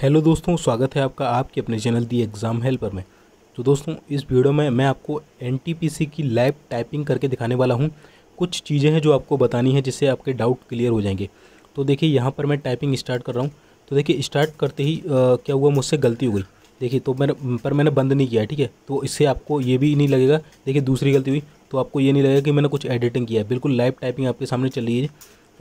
hello दोस्तों स्वागत है आपका आपके अपने चैनल दी एग्ज़ाम हेल्पर में तो दोस्तों इस वीडियो में मैं आपको एन की लाइव टाइपिंग करके दिखाने वाला हूं कुछ चीज़ें हैं जो आपको बतानी है जिससे आपके डाउट क्लियर हो जाएंगे तो देखिए यहाँ पर मैं टाइपिंग स्टार्ट कर रहा हूँ तो देखिए स्टार्ट करते ही आ, क्या हुआ मुझसे गलती हो गई देखिए तो मैंने पर मैंने बंद नहीं किया ठीक है तो इससे आपको ये भी नहीं लगेगा देखिए दूसरी गलती हुई तो आपको ये नहीं लगेगा कि मैंने कुछ एडिटिंग किया है बिल्कुल लाइव टाइपिंग आपके सामने चल रही है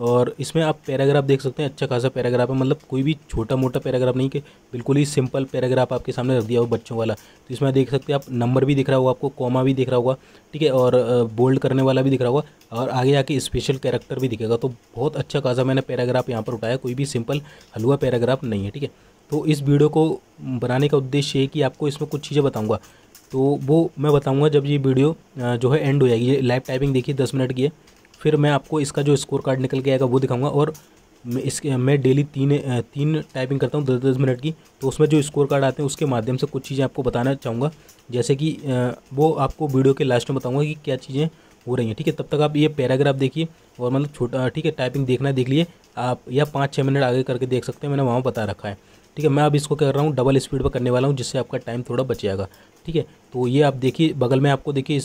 और इसमें आप पैराग्राफ देख सकते हैं अच्छा खासा पैराग्राफ है मतलब कोई भी छोटा मोटा पैराग्राफ नहीं कि बिल्कुल ही सिंपल पैराग्राफ आपके सामने रख दिया हो बच्चों वाला तो इसमें देख सकते हैं आप नंबर भी दिख रहा होगा आपको कॉमा भी दिख रहा होगा ठीक है और बोल्ड करने वाला भी दिख रहा होगा और आगे आके स्पेशल कैरेक्टर भी दिखेगा तो बहुत अच्छा खासा मैंने पैराग्राफ यहाँ पर उठाया कोई भी सिंपल हलवा पैराग्राफ नहीं है ठीक है तो इस वीडियो को बनाने का उद्देश्य है कि आपको इसमें कुछ चीज़ें बताऊँगा तो वो मैं बताऊँगा जब ये वीडियो जो है एंड हो जाएगी ये लाइव टाइपिंग देखिए दस मिनट की है फिर मैं आपको इसका जो स्कोर कार्ड निकल के आएगा वो दिखाऊंगा और इसके मैं डेली तीन तीन टाइपिंग करता हूँ दस दस मिनट की तो उसमें जो स्कोर कार्ड आते हैं उसके माध्यम से कुछ चीज़ें आपको बताना चाहूँगा जैसे कि वो आपको वीडियो के लास्ट में बताऊँगा कि क्या चीज़ें हो रही हैं ठीक है तब तक आप ये पैराग्राफ देखिए और मतलब छोटा ठीक है टाइपिंग देखना देख लिए आप या पाँच छः मिनट आगे करके देख सकते हैं मैंने वहाँ बता रखा है ठीक है मैं अब इसको कर रहा हूँ डबल स्पीड पर करने वाला हूँ जिससे आपका टाइम थोड़ा बच जाएगा ठीक है तो ये आप देखिए बगल में आपको देखिए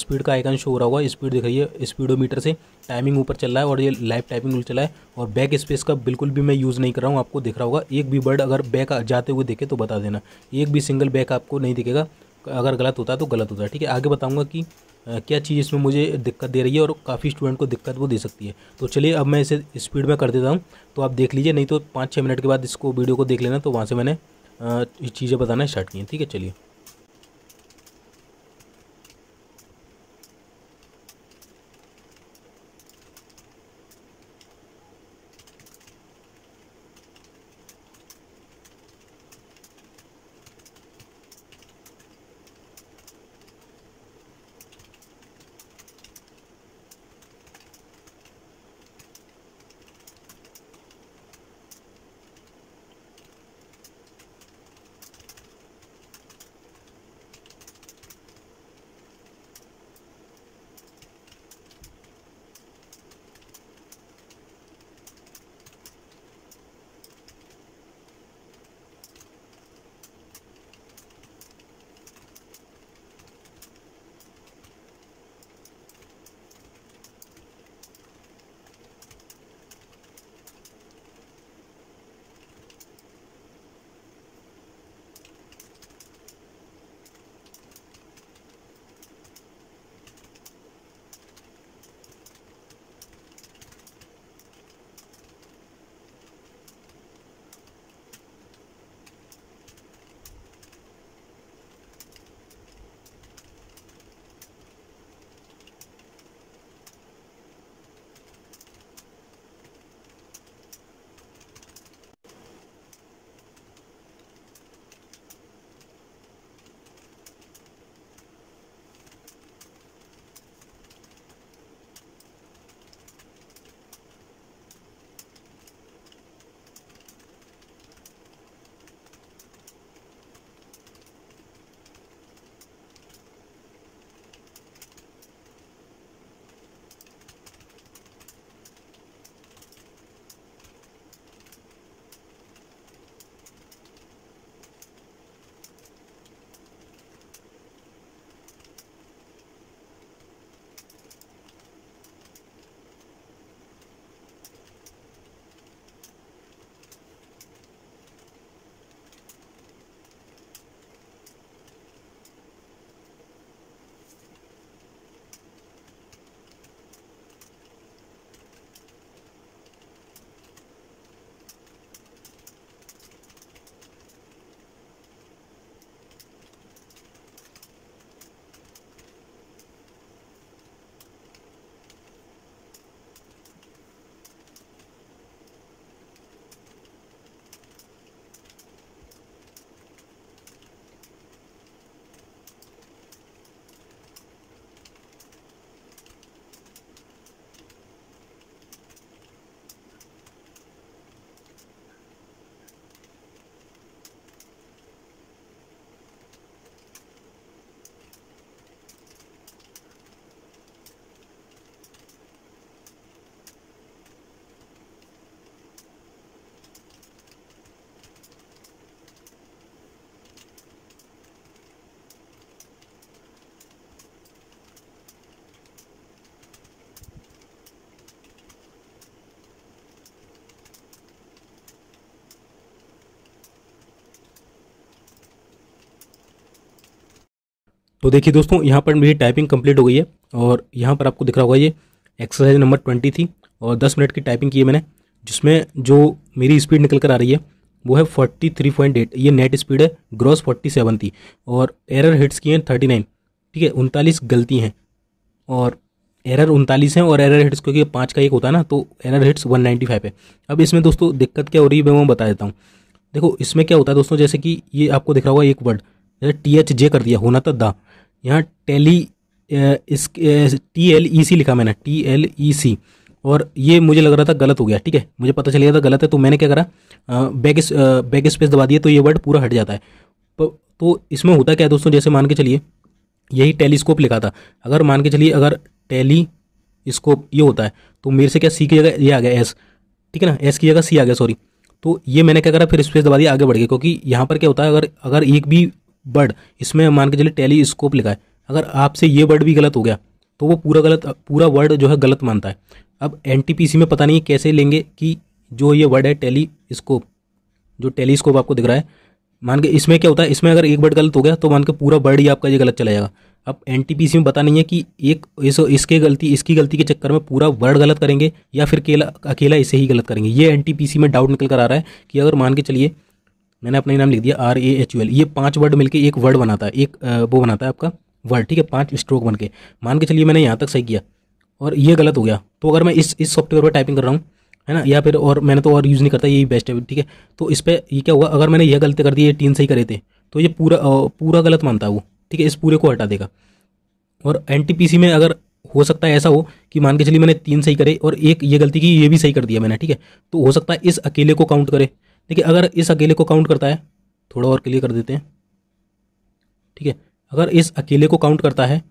स्पीड का आइकन शो हो रहा होगा स्पीड दिखाइए स्पीडोमीटर से टाइमिंग ऊपर चल रहा है और ये लाइव टाइपिंग चल चला है और बैक स्पेस का बिल्कुल भी मैं यूज़ नहीं कर रहा हूँ आपको दिख रहा होगा एक भी बर्ड अगर बैक जाते हुए देखे तो बता देना एक भी सिंगल बैक आपको नहीं दिखेगा अगर गलत होता है तो गलत होता है ठीक है आगे बताऊँगा कि क्या चीज़ इसमें मुझे दिक्कत दे रही है और काफ़ी स्टूडेंट को दिक्कत वो दे सकती है तो चलिए अब मैं इसे स्पीड में कर देता हूँ तो आप देख लीजिए नहीं तो पाँच छः मिनट के बाद इसको वीडियो को देख लेना तो वहाँ से मैंने चीज़ें बताना स्टार्ट किए हैं ठीक है चलिए तो देखिए दोस्तों यहाँ पर मेरी टाइपिंग कंप्लीट हो गई है और यहाँ पर आपको दिख रहा होगा ये एक्सरसाइज नंबर ट्वेंटी थी और दस मिनट की टाइपिंग की है मैंने जिसमें जो मेरी स्पीड निकल कर आ रही है वो है फोर्टी थ्री पॉइंट एट ये नेट स्पीड है ग्रॉस फोर्टी सेवन थी और एरर हिट्स की हैं थर्टी नाइन ठीक है उनतालीस गलती हैं और एरर उनतालीस हैं और एरर हिट्स क्योंकि पाँच का एक होता है ना तो error hits one ninety five है अब इसमें दोस्तों दिक्कत क्या हो रही है मैं वो बता देता हूँ देखो इसमें क्या होता है दोस्तों जैसे कि ये आपको दिख रहा होगा एक वर्ड जैसे टी एच जे कर दिया होना था दा यहाँ टेली इस टी एल ई सी लिखा मैंने टी एल ई सी और ये मुझे लग रहा था गलत हो गया ठीक है मुझे पता चल गया था गलत है तो मैंने क्या करा बैक बैक स्पेस दबा दिया तो ये वर्ड पूरा हट जाता है तो इसमें होता क्या है दोस्तों जैसे मान के चलिए यही टेलीस्कोप लिखा था अगर मान के चलिए अगर टेली स्कोप ये होता है तो मेरे से क्या सी की जगह ये आ गया एस ठीक है ना एस की जगह सी आ गया सॉरी तो ये मैंने क्या करा फिर स्पेस दबा दिया आगे बढ़ गया क्योंकि यहाँ पर क्या होता है अगर अगर एक भी बर्ड इसमें मान के चलिए टेलीस्कोप लिखा है अगर आपसे ये वर्ड भी गलत हो गया तो वो पूरा गलत पूरा वर्ड जो है गलत मानता है अब एन में पता नहीं कैसे लेंगे कि जो ये वर्ड है टेलीस्कोप जो टेलीस्कोप आपको दिख रहा है मान के इसमें क्या होता है इसमें अगर एक वर्ड गलत हो गया तो मान के पूरा वर्ड ही आपका ये गलत चला जाएगा अब एन में पता नहीं है कि एक इस इसके गलती इसकी गलती के चक्कर में पूरा वर्ड गलत करेंगे या फिर केला अकेला इसे ही गलत करेंगे ये एन में डाउट निकल कर आ रहा है कि अगर मान के चलिए मैंने अपना नाम लिख दिया R A H U L ये पाँच वर्ड मिलके एक वर्ड बनाता है एक वो बनाता है आपका वर्ड ठीक है पाँच स्ट्रोक बन के मान के चलिए मैंने यहाँ तक सही किया और ये गलत हो गया तो अगर मैं इस इस सॉफ्टवेयर पर टाइपिंग कर रहा हूँ है ना या फिर और मैंने तो और यूज़ नहीं करता यही बेस्ट है ठीक है तो इस पर ये क्या हुआ अगर मैंने यह गलती कर दी ये तीन सही करे थे तो ये पूरा पूरा गलत मानता है वो ठीक है इस पूरे को हटा देगा और एन में अगर हो सकता है ऐसा हो कि मान के चलिए मैंने तीन सही करे और एक ये गलती की ये भी सही कर दिया मैंने ठीक है तो हो सकता है इस अकेले को काउंट करे देखिए अगर इस अकेले को काउंट करता है थोड़ा और क्लियर कर देते हैं ठीक है अगर इस अकेले को काउंट करता है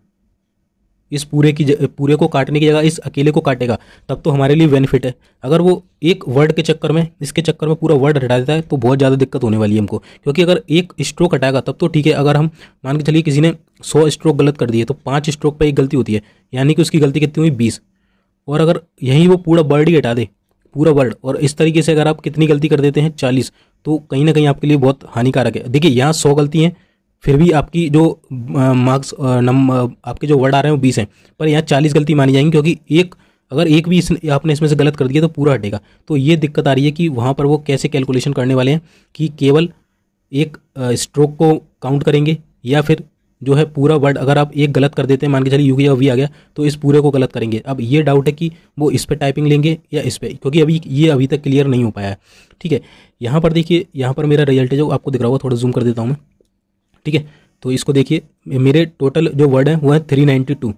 इस पूरे की पूरे को काटने की जगह इस अकेले को काटेगा तब तो हमारे लिए बेनिफिट है अगर वो एक वर्ड के चक्कर में इसके चक्कर में पूरा वर्ड हटा देता है तो बहुत ज़्यादा दिक्कत होने वाली है हमको क्योंकि अगर एक स्ट्रोक हटाएगा तब तो ठीक है अगर हम मान के चलिए किसी ने सौ स्ट्रोक गलत कर दिए तो पाँच स्ट्रोक पर एक गलती होती है यानी कि उसकी गलती कितनी हुई बीस और अगर यहीं वो पूरा वर्ड ही हटा दे पूरा वर्ड और इस तरीके से अगर आप कितनी गलती कर देते हैं चालीस तो कहीं ना कहीं आपके लिए बहुत हानिकारक है देखिए यहाँ सौ गलती हैं फिर भी आपकी जो मार्क्स नंबर आपके जो वर्ड आ रहे हैं वो बीस हैं पर यहाँ चालीस गलती मानी जाएंगी क्योंकि एक अगर एक भी इस, आपने इसमें से गलत कर दिया तो पूरा हटेगा तो ये दिक्कत आ रही है कि वहाँ पर वो कैसे कैलकुलेशन करने वाले हैं कि केवल एक स्ट्रोक को काउंट करेंगे या फिर जो है पूरा वर्ड अगर आप एक गलत कर देते हैं मान के चलिए यू या वी आ गया तो इस पूरे को गलत करेंगे अब ये डाउट है कि वो इस पर टाइपिंग लेंगे या इस पर क्योंकि अभी ये अभी तक क्लियर नहीं हो पाया है ठीक है यहाँ पर देखिए यहाँ पर मेरा रिजल्ट है जो आपको दिख रहा होगा थोड़ा जूम कर देता हूँ मैं ठीक है तो इसको देखिए मेरे टोटल जो वर्ड है वो है थ्री नाइन्टी टू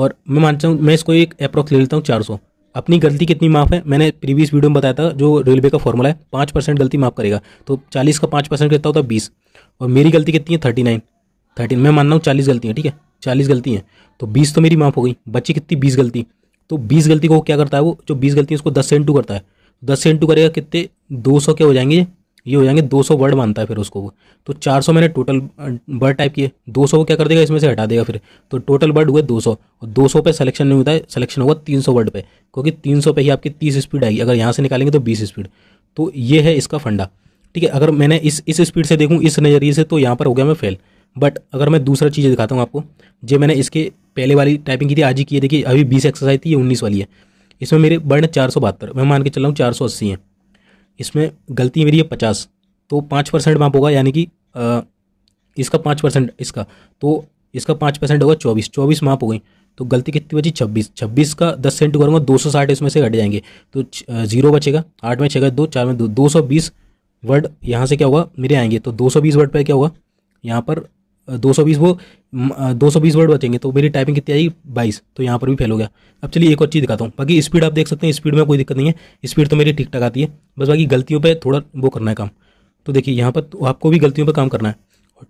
और मैं मानता हूँ मैं इसको एक अप्रोक्स ले लेता हूँ चार सौ अपनी गलती कितनी माफ़ है मैंने प्रीवियस वीडियो में बताया था जो रेलवे का फॉर्मूला है पाँच परसेंट गलती माफ़ करेगा तो चालीस का पाँच परसेंट कहता होता है बीस और मेरी गलती कितनी है थर्टी नाइन थर्टीन मैं मान रहा हूँ चालीस गलती है ठीक है चालीस गलती हैं तो बीस तो मेरी माफ हो गई बच्ची कितनी बीस गलती तो बीस गलती को क्या करता है वो जो बीस गलती है उसको दस से इंटू करता है दस से इंटू करेगा कितने दो सौ क्या हो जाएंगे ये हो जाएंगे दो सौ वर्ड मानता है फिर उसको वो तो चार सौ मैंने टोटल वर्ड टाइप किए दो सौ को क्या कर देगा इसमें से हटा देगा फिर तो टोटल वर्ड हुए दो सौ और दो सौ पर सिलेक्शन नहीं होता है सिलेक्शन होगा तीन सौ वर्ड पे क्योंकि तीन सौ पे ही आपकी तीस स्पीड आएगी अगर यहाँ से निकालेंगे तो बीस स्पीड तो ये है इसका फंडा ठीक है अगर मैंने इस इस स्पीड से देखूँ इस नज़रिए से तो यहाँ पर हो गया मैं फेल बट अगर मैं दूसरा चीज़ दिखाता हूँ आपको जो मैंने इसके पहले वाली टाइपिंग की थी आज ही की है देखिए अभी बीस एक्सरसाइज थी ये उन्नीस वाली है इसमें मेरे वर्ण चार सौ बहत्तर मैं मान के चल रहा हूँ चार सौ अस्सी है इसमें गलती मेरी है पचास तो पाँच परसेंट माप होगा यानी कि इसका पाँच परसेंट इसका तो इसका पाँच परसेंट होगा चौबीस चौबीस माप हो गई तो गलती कितनी बची छब्बीस छब्बीस का दस सेंट करूँगा दो सौ साठ इसमें से घट जाएंगे तो जीरो बचेगा आठ में छः दो चार में दो दो सौ बीस वर्ड यहाँ से क्या होगा मेरे आएंगे तो दो सौ बीस वर्ड पर क्या होगा यहाँ पर दो सौ बीस वो दो सौ बीस वर्ड बचेंगे तो मेरी टाइपिंग कितनी आई बाईस तो यहाँ पर भी फेल हो गया अब चलिए एक और चीज़ दिखाता हूँ बाकी स्पीड आप देख सकते हैं स्पीड में कोई दिक्कत नहीं है स्पीड तो मेरी ठीक ठाक आती है बस बाकी गलतियों पर थोड़ा वो करना है काम तो देखिए यहाँ पर तो आपको भी गलतियों पर काम करना है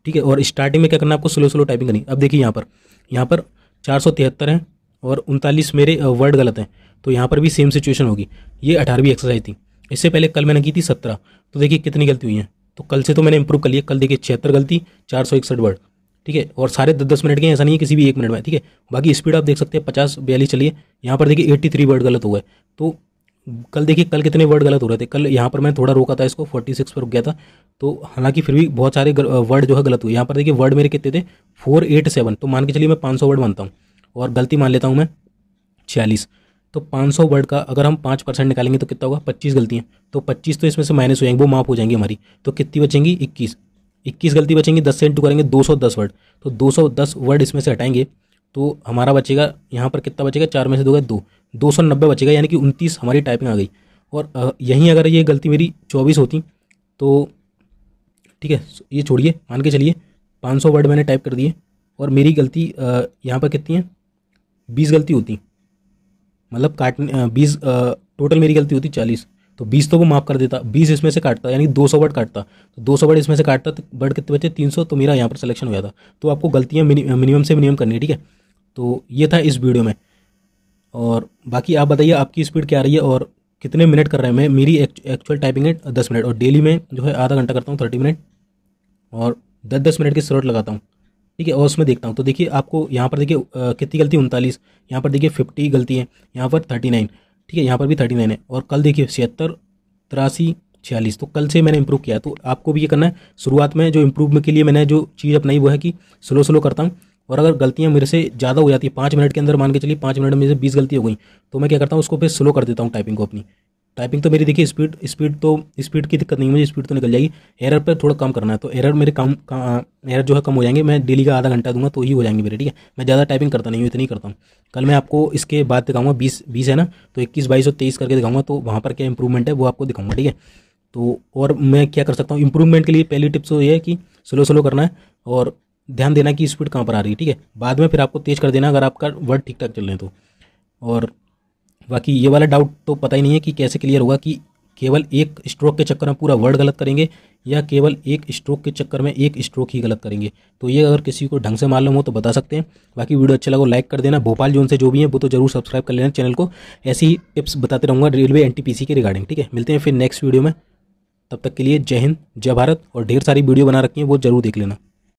ठीक है और स्टार्टिंग में क्या करना है आपको स्लो स्लो टाइपिंग करनी अब देखिए यहाँ पर यहाँ पर चार सौ तिहत्तर हैं और उनतालीस मेरे वर्ड गलत हैं तो यहाँ पर भी सेम सिचुएशन होगी ये अठारहवीं एक्सरसाइज थी इससे पहले कल मैंने की थी सत्रह तो देखिए कितनी गलती हुई हैं तो कल से तो मैंने इंप्रूव कर लिया कल देखिए छिहत्तर गलती चार सौ इकसठ वर्ड ठीक है और सारे दस दस मिनट के ऐसा नहीं है किसी भी एक मिनट में ठीक है बाकी स्पीड आप देख सकते हैं पचास बयालीस चलिए यहाँ पर देखिए एट्टी थ्री वर्ड गलत हुआ है तो कल देखिए कल कितने वर्ड गलत हो रहे थे कल यहाँ पर मैं थोड़ा रोका था इसको फोर्टी सिक्स पर रुक गया था तो हालांकि फिर भी बहुत सारे वर्ड जो है गलत हुए यहाँ पर देखिए वर्ड मेरे कितने थे फोर एट सेवन तो मान के चलिए मैं पाँच सौ वर्ड मानता हूँ और गलती मान लेता हूँ मैं छियालीस तो 500 वर्ड का अगर हम पाँच परसेंट निकालेंगे तो कितना होगा पच्चीस गलतियाँ तो पच्चीस तो इसमें से माइनस हो जाएंगे वो माफ हो जाएंगी हमारी तो कितनी बचेंगी इक्कीस इक्कीस गलती बचेंगी दस से इंटू करेंगे दो सौ दस वर्ड तो दो सौ दस वर्ड इसमें से हटाएंगे तो हमारा बचेगा यहाँ पर कितना बचेगा चार में से दो गए दो दो सौ नब्बे बचेगा यानी कि उनतीस हमारी टाइपिंग आ गई और यहीं अगर ये गलती मेरी चौबीस होती तो ठीक है ये छोड़िए मान के चलिए पाँच सौ वर्ड मैंने टाइप कर दिए और मेरी गलती यहाँ पर कितनी है बीस गलती होती मतलब काटने बीस टोटल मेरी गलती होती चालीस तो बीस तो वो माफ़ कर देता बीस इसमें से काटता यानी दो सौ वर्ड काटता तो दो सौ वर्ड इसमें से काटता तो वर्ड कितने बचे तीन सौ तो मेरा यहाँ पर सिलेक्शन हो जाता तो आपको गलतियाँ मिनिमम से मिनिमम करनी है ठीक है तो ये था इस वीडियो में और बाकी आप बताइए आपकी स्पीड क्या रही है और कितने मिनट कर रहे हैं मैं मेरी एक्चुअल टाइपिंग है दस मिनट और डेली में जो है आधा घंटा करता हूँ थर्टी मिनट और दस दस मिनट की स्लॉट लगाता हूँ ठीक है और उसमें देखता हूँ तो देखिए आपको यहाँ पर देखिए कितनी गलती उनतालीस यहाँ पर देखिए फिफ्टी गलती है यहाँ पर थर्टी नाइन ठीक है यहाँ पर भी थर्टी नाइन है और कल देखिए छिहत्तर तिरासी छियालीस तो कल से मैंने इंप्रूव किया तो आपको भी ये करना है शुरुआत में जो इम्प्रूव के लिए मैंने जो चीज़ अपनाई वो है कि स्लो स्लो करता हूँ और अगर गलतियाँ मेरे से ज़्यादा हो जाती है पाँच मिनट के अंदर मान के चलिए पाँच मिनट में से बीस गलती हो गई तो मैं क्या करता हूँ उसको फिर स्लो कर देता हूँ टाइपिंग को अपनी टाइपिंग तो मेरी देखिए स्पीड स्पीड तो स्पीड की दिक्कत नहीं मुझे स्पीड तो निकल जाएगी एरर पर थोड़ा कम करना है तो एरर मेरे काम का, एरर जो है कम हो जाएंगे मैं डेली का आधा घंटा दूंगा तो ही हो जाएंगे मेरे ठीक है मैं ज़्यादा टाइपिंग करता नहीं हूँ इतनी करता हूँ कल मैं आपको इसके बाद दिखाऊंगा बीस बीस है ना तो इक्कीस बाईस और तेईस करके दिखाऊंगा तो वहाँ पर क्या इंप्रूवमेंट है वो आपको दिखाऊंगा ठीक है तो और मैं क्या कर सकता हूँ इंप्रूवमेंट के लिए पहली टिप्स तो ये है कि स्लो स्लो करना है और ध्यान देना कि स्पीड कहाँ पर आ रही है ठीक है बाद में फिर आपको तेज़ कर देना अगर आपका वर्ड ठीक ठाक चल रहे हैं तो और बाकी ये वाला डाउट तो पता ही नहीं है कि कैसे क्लियर होगा कि केवल एक स्ट्रोक के चक्कर में पूरा वर्ड गलत करेंगे या केवल एक स्ट्रोक के चक्कर में एक स्ट्रोक ही गलत करेंगे तो ये अगर किसी को ढंग से मालूम हो तो बता सकते हैं बाकी वीडियो अच्छा लगा लाइक कर देना भोपाल जोन से जो भी है वो तो जरूर सब्सक्राइब कर लेना चैनल को ऐसी ही टिप्स बताते रहूँगा रेलवे एन के रिगार्डिंग ठीक है मिलते हैं फिर नेक्स्ट वीडियो में तब तक के लिए जय हिंद जय भारत और ढेर सारी वीडियो बना रखी है वो जरूर देख लेना